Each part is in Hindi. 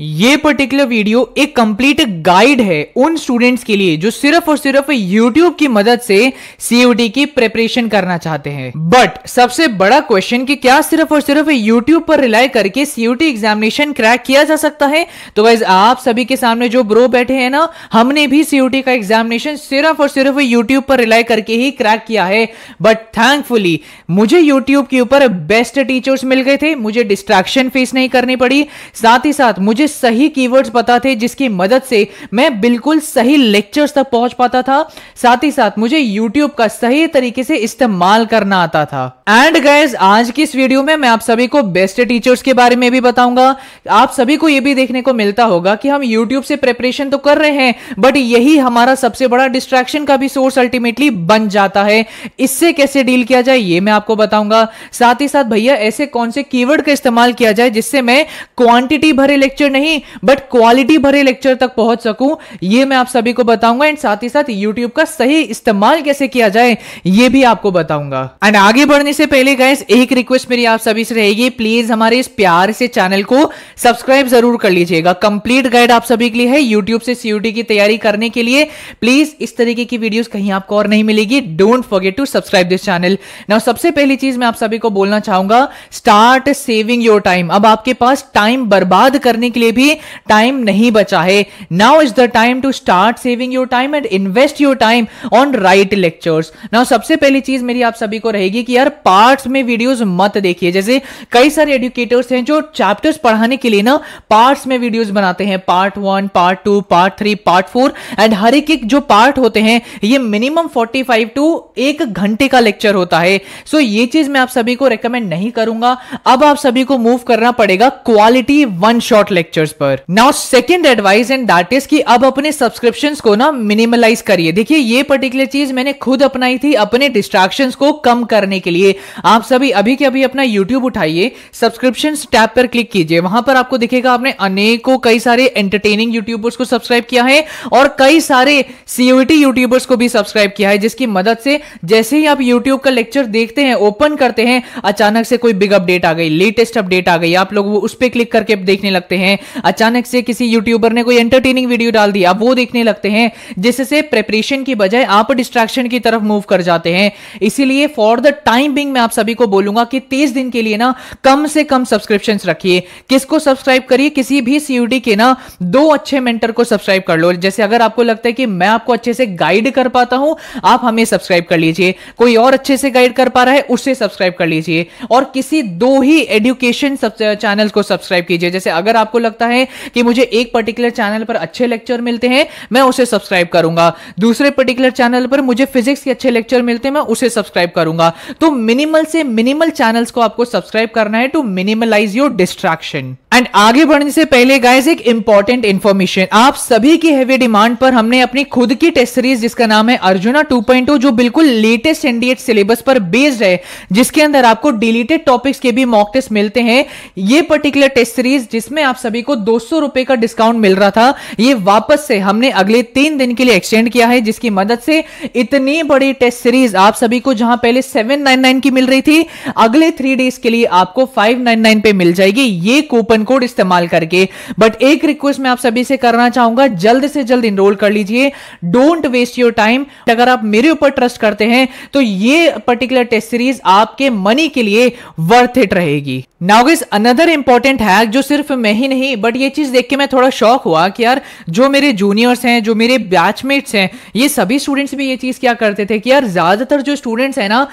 ये पर्टिकुलर वीडियो एक कंप्लीट गाइड है उन स्टूडेंट्स के लिए जो सिर्फ और सिर्फ यूट्यूब की मदद से सीयूटी की प्रिपरेशन करना चाहते हैं बट सबसे बड़ा क्वेश्चन कि क्या सिर्फ और सिर्फ यूट्यूब पर रिलाई करके सीयूटी एग्जामिनेशन क्रैक किया जा सकता है तो गाइज आप सभी के सामने जो ब्रो बैठे हैं ना हमने भी सीयूटी का एग्जामिनेशन सिर्फ और सिर्फ यूट्यूब पर रिलाई करके ही क्रैक किया है बट थैंकफुली मुझे यूट्यूब के ऊपर बेस्ट टीचर्स मिल गए थे मुझे डिस्ट्रैक्शन फेस नहीं करनी पड़ी साथ ही साथ मुझे सही कीवर्ड्स पता थे जिसकी मदद से मैं बिल्कुल सही लेक्चर्स तक पहुंच पाता था साथ ही साथ मुझे यूट्यूब का सही तरीके से इस्तेमाल करना आता था एंड गाइज आज की इस वीडियो में मैं आप सभी को बेस्ट टीचर्स के बारे में भी बताऊंगा आप सभी को यह भी देखने को मिलता होगा कि हम यूट्यूब से प्रेपरेशन तो कर रहे हैं बट यही हमारा सबसे बड़ा डिस्ट्रैक्शन का भी सोर्स अल्टीमेटली बन जाता है इससे कैसे डील किया जाए ये मैं आपको बताऊंगा साथ ही साथ भैया ऐसे कौन से कीवर्ड का इस्तेमाल किया जाए जिससे मैं क्वांटिटी भरे लेक्चर नहीं नहीं बट क्वालिटी भरे लेक्चर तक पहुंच सकूं ये मैं आप सभी को बताऊंगा एंड साथ ही साथ यूट्यूब का सही इस्तेमाल कैसे किया जाए ये भी आपको बताऊंगा एंड आगे बढ़ने से पहले गाइस एक रिक्वेस्ट मेरी आप सभी से रहेगी प्लीज हमारे इस प्यार से चैनल को सब्सक्राइब जरूर कर लीजिएगा कंप्लीट गाइड आप सभी के लिए है यूट्यूब से सीयूटी की तैयारी करने के लिए प्लीज इस तरीके की वीडियोस कहीं आपको और नहीं मिलेगी don't forget to subscribe this channel now सबसे पहली चीज मैं आप सभी को बोलना चाहूंगा स्टार्ट सेविंग योर टाइम अब आपके पास टाइम बर्बाद करने के लिए भी टाइम नहीं बचा है now is the time to start saving your time and invest your time on right lectures now सबसे पहली चीज मेरी आप सभी को रहेगी कि यार पार्ट्स में वीडियोस मत देखिए जैसे कई सारे एडुकेटर्स हैं जो चैप्टर्स पढ़ाने के लिए ना पार्ट्स में वीडियोस बनाते हैं part one part two part three part four and हर एक एक जो पार्ट होते हैं ये मिनिमम फोर्टी फाइव टू एक घंटे का लेक्चर होता है सो so, ये चीज मैं आप सभी को रिकमेंड नहीं करूंगा अब आप सभी को मूव करना पड़ेगा quality one short lecture lectures पर now second advice and that is कि अब अपने सब्सक्रिप्शन को ना मिनिमलाइज करिए देखिए ये पर्टिकुलर चीज मैंने खुद अपनाई थी अपने डिस्ट्रैक्शंस को कम करने के लिए आप सभी अभी के अभी अपना यूट्यूब उठाइए सब्सक्रिप्शन टैब पर क्लिक कीजिए वहां पर आपको दिखेगा आपने अनेकों कई सारे एंटरटेनिंग यूट्यूबर्स को सब्सक्राइब किया है और कई सारे सीओटी यूट्यूबर्स को भी सब्सक्राइब किया है जिसकी मदद से जैसे ही आप यूट्यूब का लेक्चर देखते हैं ओपन करते हैं अचानक से कोई बिग अपडेट आ गई लेटेस्ट अपडेट आ गई आप लोग वो उस पर क्लिक करके देखने लगते हैं अचानक से किसी यूट्यूबर ने कोई एंटरटेनिंग वीडियो डाल दी आप वो देखने लगते हैं जिससे प्रेपरेशन की बजाय आप डिस्ट्रैक्शन की तरफ मूव कर जाते हैं इसीलिए फॉर द टाइम बिंग मैं आप सभी को बोलूंगा कि तीस दिन के लिए ना कम से कम सब्सक्रिप्शन रखिए किसको सब्सक्राइब करिए किसी भी सीयूडी के ना दो अच्छे मेंटर को सब्सक्राइब कर लो जैसे अगर आपको लगता है कि मैं आपको अच्छे से गाइड कर पाता हूं आप हमें सब्सक्राइब कर लीजिए कोई और अच्छे से गाइड कर पा रहा है उससे सब्सक्राइब कर लीजिए और किसी दो ही एडुकेशन चैनल को सब्सक्राइब कीजिए जैसे अगर आपको लगता है कि मुझे एक पर्टिकुलर चैनल पर अच्छे लेक्चर मिलते हैं मैं उसे सब्सक्राइब करूंगा दूसरे पर्टिकुलर चैनल पर मुझे फिजिक्स के अच्छे लेक्चर मिलते हैं मैं उसे सब्सक्राइब करूंगा तो मिनिमल से मिनिमल चैनल्स को आपको सब्सक्राइब करना है to minimalize your distraction and आगे बढ़ने से पहले गाइस एक इंपॉर्टेंट इन्फॉर्मेशन आप सभी की हैवी डिमांड पर हमने अपनी खुद की टेस्ट सीरीज जिसका नाम है अर्जुना 2.0 जो बिल्कुल लेटेस्ट एनडीएट सिलेबस पर बेस्ड है जिसके अंदर आपको डिलीटेड टॉपिक्स के भी मॉक टेस्ट मिलते हैं ये पर्टिकुलर टेस्ट सीरीज जिसमें आप सभी को दो रुपए का डिस्काउंट मिल रहा था ये वापस से हमने अगले तीन दिन के लिए एक्सटेंड किया है जिसकी मदद से इतनी बड़ी टेस्ट सीरीज आप सभी को जहां पहले सेवन की मिल रही थी अगले थ्री डेज के लिए आपको फाइव पे मिल जाएगी ये कूपन कूपन कोड इस्तेमाल करके बट एक रिक्वेस्ट मैं आप सभी से करना चाहूंगा जल्द से जल्द इनरोल कर लीजिए डोंट वेस्ट योर टाइम अगर आप मेरे ऊपर ट्रस्ट करते हैं तो ये पर्टिकुलर टेस्ट सीरीज आपके मनी के लिए वर्थ इट रहेगी now is another important hack जो सिर्फ मैं ही नहीं बट ये चीज देख के मैं थोड़ा शौक हुआ कि यार जो मेरे जूनियर्स हैं जो मेरे बैचमेट्स हैं ये सभी स्टूडेंट्स भी ये चीज क्या करते थे कि यार ज्यादातर जो स्टूडेंट्स हैं ना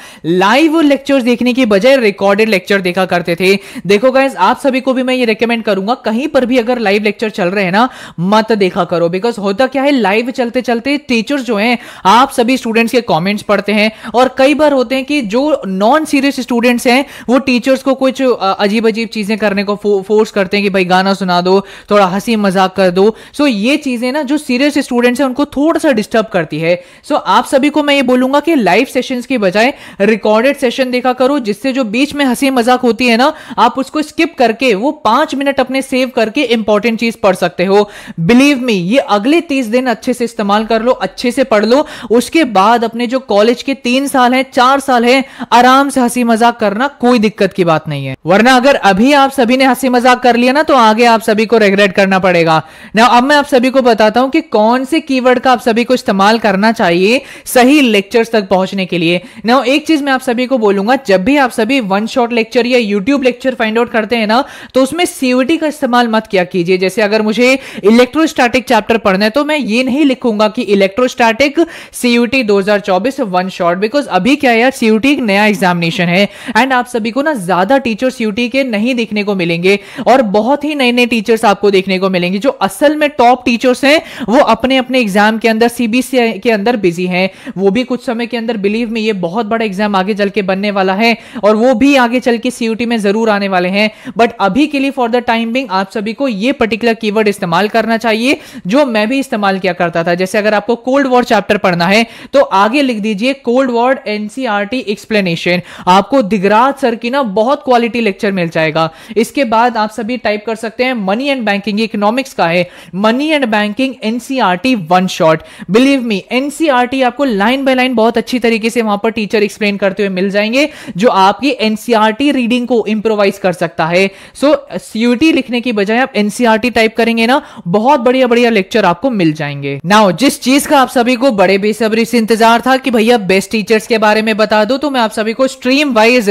लाइव लेक्चर्स देखने की बजाय रिकॉर्डेड लेक्चर देखा करते थे देखो गाइज आप सभी को भी मैं ये रिकमेंड करूंगा कहीं पर भी अगर लाइव लेक्चर चल रहे हैं ना मत देखा करो बिकॉज होता क्या है लाइव चलते चलते टीचर जो हैं आप सभी स्टूडेंट्स के कॉमेंट्स पढ़ते हैं और कई बार होते हैं कि जो नॉन सीरियस स्टूडेंट्स हैं वो टीचर्स को कुछ अजीब अजीब चीजें करने को फो, फोर्स करते हैं कि भाई गाना सुना दो थोड़ा हंसी मजाक कर दो सो so, ये चीजें ना जो सीरियस स्टूडेंट्स हैं उनको थोड़ा सा डिस्टर्ब करती है सो so, आप सभी को मैं ये बोलूंगा कि लाइव सेशंस के बजाय रिकॉर्डेड सेशन देखा करो जिससे जो बीच में हंसी मजाक होती है ना आप उसको स्किप करके वो पांच पांच मिनट अपने सेव करके इंपॉर्टेंट चीज पढ़ सकते हो बिलीव मी ये अगले तीस दिन अच्छे से इस्तेमाल कर लो अच्छे से पढ़ लो उसके बाद अपने जो कॉलेज के तीन साल है चार साल है आराम से हंसी मजाक करना कोई दिक्कत की बात नहीं है वरना अगर अभी आप सभी ने हंसी मजाक कर लिया ना तो आगे आप सभी को रेगुलेट करना पड़ेगा ना अब मैं आप सभी को बताता हूं कि कौन से कीवर्ड का आप सभी को इस्तेमाल करना चाहिए सही लेक्चर्स तक पहुंचने के लिए ना एक चीज मैं आप सभी को बोलूंगा जब भी आप सभी वन शॉट लेक्चर या यूट्यूब लेक्चर फाइंड आउट करते हैं ना तो उसमें सीयूटी का इस्तेमाल मत किया कीजिए जैसे अगर मुझे इलेक्ट्रोस्टैटिक चैप्टर पढ़ना है तो मैं ये नहीं लिखूंगा कि electrostatic CUET 2024 one shot because अभी क्या यार सीयूटी एक नया एग्जामिनेशन है एंड आप सभी को ना ज्यादा टीचर सीयूटी के नहीं देखने को मिलेंगे और बहुत ही नए नए टीचर्स आपको देखने को मिलेंगे जो असल में टॉप टीचर्स हैं वो अपने अपने एग्जाम के अंदर सीबीसी के अंदर बिजी हैं वो भी कुछ समय के अंदर बिलीव में ये बहुत बड़ा एग्जाम आगे चल के बनने वाला है और वो भी आगे चल के सीयूटी में जरूर आने वाले हैं बट अभी के लिए for for the time being आप सभी को ये पर्टिकुलर कीवर्ड इस्तेमाल करना चाहिए जो मैं भी इस्तेमाल किया करता था जैसे अगर आपको कोल्ड वॉर चैप्टर पढ़ना है तो आगे लिख दीजिए कोल्ड वॉर एनसीआरटी एक्सप्लेनेशन आपको दिगराज सर की ना बहुत क्वालिटी लेक्चर मिल जाएगा इसके बाद आप सभी टाइप कर सकते हैं मनी एंड बैंकिंग इकोनॉमिक्स का है money and banking NCERT one shot believe me NCERT आपको लाइन बाय लाइन बहुत अच्छी तरीके से वहां पर टीचर एक्सप्लेन करते हुए मिल जाएंगे जो आपकी एनसीआरटी रीडिंग e को इंप्रोवाइज कर सकता है सो so, सीयूटी लिखने की बजाय आप एनसीआरटी टाइप e करेंगे ना बहुत बढ़िया बढ़िया लेक्चर आपको मिल जाएंगे नाउ जिस चीज का आप सभी को बड़े बेसब्री से इंतजार था कि भैया बेस्ट टीचर्स के बारे में बता दो तो मैं आप सभी को स्ट्रीम वाइज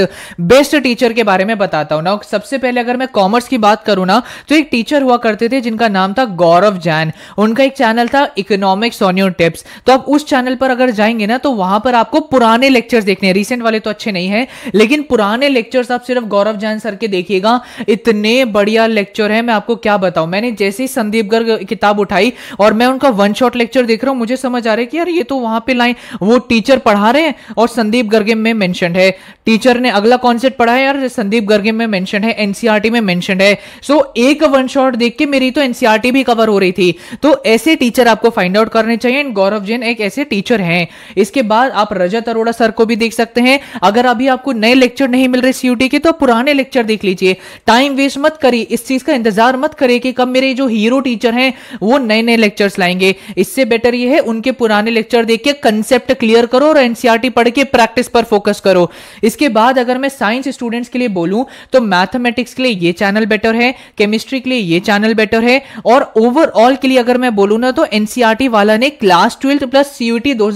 बेस्ट टीचर के बारे में बताता हूं ना सबसे पहले अगर मैं कॉमर्स की बात करूं ना तो एक टीचर हुआ करते थे जिनका नाम था गौरव जैन उनका एक चैनल था इकोनॉमिक्स ऑन योर टिप्स तो आप उस चैनल पर अगर जाएंगे ना तो वहां पर आपको पुराने लेक्चर देखने रिसेंट वाले तो अच्छे नहीं है लेकिन पुराने लेक्चर्स आप सिर्फ गौरव जैन सर के देखिएगा इतने बढ़िया लेक्चर है मैं आपको क्या बताऊं मैंने जैसे ही संदीप गर्ग किताब उठाई और मैं उनका वन शॉट लेक्चर देख रहा हूं मुझे समझ आ रहा है कि यार ये तो वहां पे लाए वो टीचर पढ़ा रहे हैं और संदीप गर्गे में मैंशन है टीचर ने अगला कॉन्सेप्ट पढ़ा है यार संदीप गर्गे में मैंशन है एनसीआरटी e में मैंशन है सो एक वन शॉट देख के मेरी तो एनसीआरटी e भी कवर हो रही थी तो ऐसे टीचर आपको फाइंड आउट करने चाहिए एंड गौरव जैन एक ऐसे टीचर हैं इसके बाद आप रजत अरोड़ा सर को भी देख सकते हैं अगर अभी आपको नए लेक्चर नहीं मिल रहे सीयूटी के तो पुराने लेक्चर देख लीजिए टाइम वेस्ट मत मत करिए इस चीज का इंतजार मत करिए कि कब मेरे जो हीरो टीचर हैं वो नए नए लेक्चर्स लाएंगे इससे बेटर ये है उनके पुराने लेक्चर देख के कंसेप्ट क्लियर करो और एनसीआरटी e पढ़ के प्रैक्टिस पर फोकस करो इसके बाद अगर मैं साइंस स्टूडेंट्स के लिए बोलूं तो मैथमेटिक्स के लिए ये चैनल बेटर है केमिस्ट्री के लिए ये चैनल बेटर है और ओवरऑल के लिए अगर मैं बोलूं ना तो एनसीआरटी e वाला ने क्लास ट्वेल्थ प्लस सीयूटी दो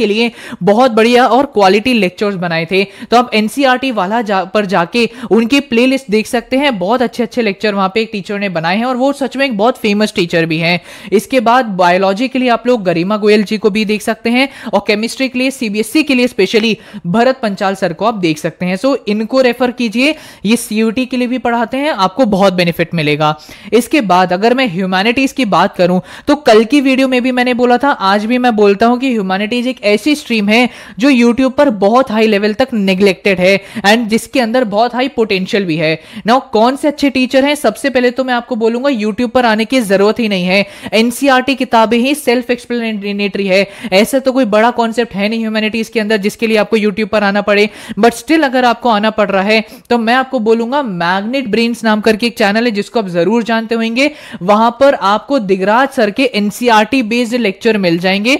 के लिए बहुत बढ़िया और क्वालिटी लेक्चर्स बनाए थे तो आप एनसीआरटी e वाला जा, पर जाके उनकी प्लेलिस्ट देख सकते हैं बहुत अच्छे अच्छे अच्छे लेक्चर वहां पे एक टीचर ने बनाए हैं और वो सच में एक बहुत फेमस टीचर भी हैं इसके बाद बायोलॉजी के लिए आप लोग गरिमा गोयल जी को भी देख सकते हैं और केमिस्ट्री के लिए सीबीएसई के लिए स्पेशली भरत पंचाल सर को आप देख सकते हैं सो इनको रेफर कीजिए ये सीयूटी के लिए भी पढ़ाते हैं आपको बहुत बेनिफिट मिलेगा इसके बाद अगर मैं ह्यूमैनिटीज की बात करूं तो कल की वीडियो में भी मैंने बोला था आज भी मैं बोलता हूं कि ह्यूमैनिटीज एक ऐसी स्ट्रीम है जो यूट्यूब पर बहुत हाई लेवल तक निग्लेक्टेड है एंड जिसके अंदर बहुत हाई पोटेंशियल भी है नाउ कौन से अच्छे अच्छे टीचर हैं सबसे पहले तो मैं आपको बोलूंगा यूट्यूब पर आने की जरूरत ही नहीं है एनसीआरटी e किताबें ही सेल्फ एक्सप्लेनेटरी है ऐसा तो कोई बड़ा कॉन्सेप्ट है नहीं ह्यूमैनिटीज के अंदर जिसके लिए आपको यूट्यूब पर आना पड़े बट स्टिल अगर आपको आना पड़ रहा है तो मैं आपको बोलूंगा मैग्नेट ब्रेन्स नाम करके एक चैनल है जिसको आप जरूर जानते होंगे वहां पर आपको दिगराज सर के एनसीआरटी बेस्ड लेक्चर मिल जाएंगे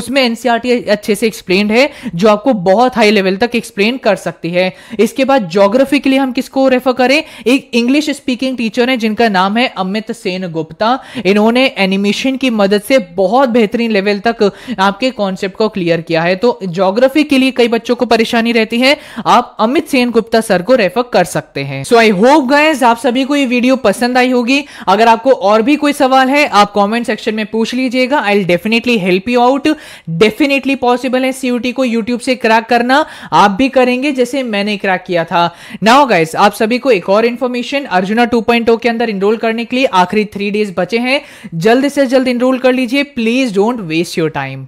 उसमें एनसीआरटी e अच्छे से एक्सप्लेन है जो आपको बहुत हाई लेवल तक एक्सप्लेन कर सकती है इसके बाद जोग्राफी के लिए हम किसको रेफर करें एक इंग्लिश इंग्लिश स्पीकिंग टीचर हैं जिनका नाम है अमित सेन गुप्ता इन्होंने एनिमेशन की मदद से बहुत बेहतरीन लेवल तक आपके कॉन्सेप्ट को क्लियर किया है तो जोग्राफी के लिए कई बच्चों को परेशानी रहती है आप अमित सेन गुप्ता सर को रेफर कर सकते हैं सो आई होप गाइज आप सभी को ये वीडियो पसंद आई होगी अगर आपको और भी कोई सवाल है आप कॉमेंट सेक्शन में पूछ लीजिएगा I definitely help you out definitely possible है सीयूटी को यूट्यूब से क्रैक करना आप भी करेंगे जैसे मैंने क्रैक किया था नाउ गाइज आप सभी को एक और इन्फॉर्मेशन अर्जुना 2.0 के अंदर इनरोल करने के लिए आखिरी थ्री डेज बचे हैं जल्द से जल्द इनरोल कर लीजिए please don't waste your time